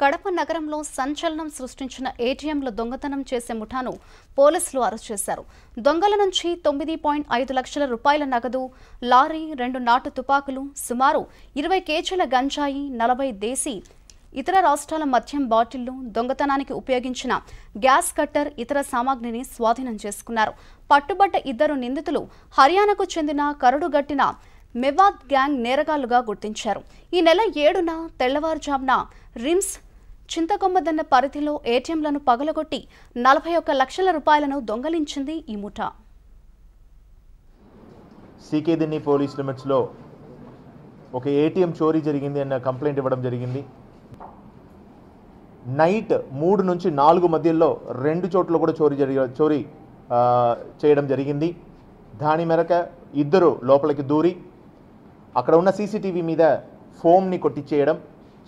కడప నగరంలో సంచలనం సృష్టించిన ఏటీఎంల దొంగతనం చేసే ముఠాను పోలీసులు అరెస్ట్ చేశారు దొంగల నుంచి తొమ్మిది పాయింట్ ఐదు లక్షల రూపాయల నగదు లారీ రెండు నాటు తుపాకులు సుమారు ఇరవై కేజీల గంజాయి నలభై దేశీ ఇతర రాష్ట్రాల మద్యం బాటిళ్లు దొంగతనానికి ఉపయోగించిన గ్యాస్ కట్టర్ ఇతర సామాగ్రిని స్వాధీనం చేసుకున్నారు పట్టుబట్ట ఇద్దరు నిందితులు హర్యానాకు చెందిన కరడుగట్టిన మెవాద్ గ్యాంగ్ నేరగాళ్లుగా గుర్తించారు ఈ నెల ఏడున తెల్లవారుజామున రిమ్స్ చింతకొమ్మదన్న పరిధిలో ఏటీఎంలను పగలగొట్టి నలభై ఒక్క లక్షల రూపాయలను దొంగలించింది ఈ ముఠా సీకేదిన్ని పోలీస్ లిమిట్స్లో ఒక ఏటీఎం చోరీ జరిగింది అన్న కంప్లైంట్ ఇవ్వడం జరిగింది నైట్ మూడు నుంచి నాలుగు మధ్యలో రెండు చోట్ల కూడా చోరీ జరిగ చోరీ చేయడం జరిగింది దాని మేరకు ఇద్దరు లోపలికి దూరి అక్కడ ఉన్న సీసీటీవీ మీద ఫోమ్ని కొట్టించేయడం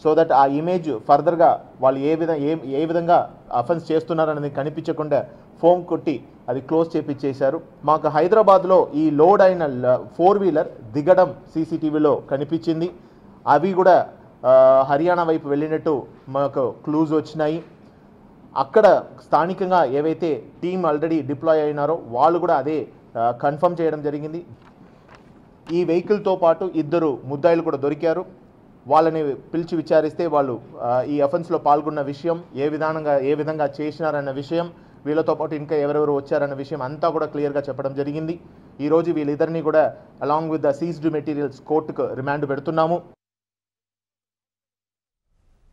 సో దట్ ఆ ఇమేజ్ ఫర్దర్గా వాళ్ళు ఏ విధంగా ఏ ఏ విధంగా అఫెన్స్ చేస్తున్నారనేది కనిపించకుండా ఫోమ్ కొట్టి అది క్లోజ్ చేపించేశారు మాకు హైదరాబాద్లో ఈ లోడ్ అయిన ఫోర్ వీలర్ దిగడం సీసీటీవీలో కనిపించింది అవి కూడా హర్యానా వైపు వెళ్ళినట్టు మాకు క్లూజ్ వచ్చినాయి అక్కడ స్థానికంగా ఏవైతే టీం ఆల్రెడీ డిప్లాయ్ అయినారో వాళ్ళు కూడా అదే కన్ఫర్మ్ చేయడం జరిగింది ఈ వెహికల్తో పాటు ఇద్దరు ముద్దాయిలు కూడా దొరికారు వాళ్ళని పిలిచి విచారిస్తే వాళ్ళు ఈ అఫెన్స్లో పాల్గొన్న విషయం ఏ విధానంగా ఏ విధంగా చేసినారన్న విషయం వీళ్ళతో పాటు ఇంకా ఎవరెవరు వచ్చారన్న విషయం అంతా కూడా క్లియర్గా చెప్పడం జరిగింది ఈరోజు వీళ్ళిద్దరినీ కూడా along with the seized materials కోర్టుకు రిమాండ్ పెడుతున్నాము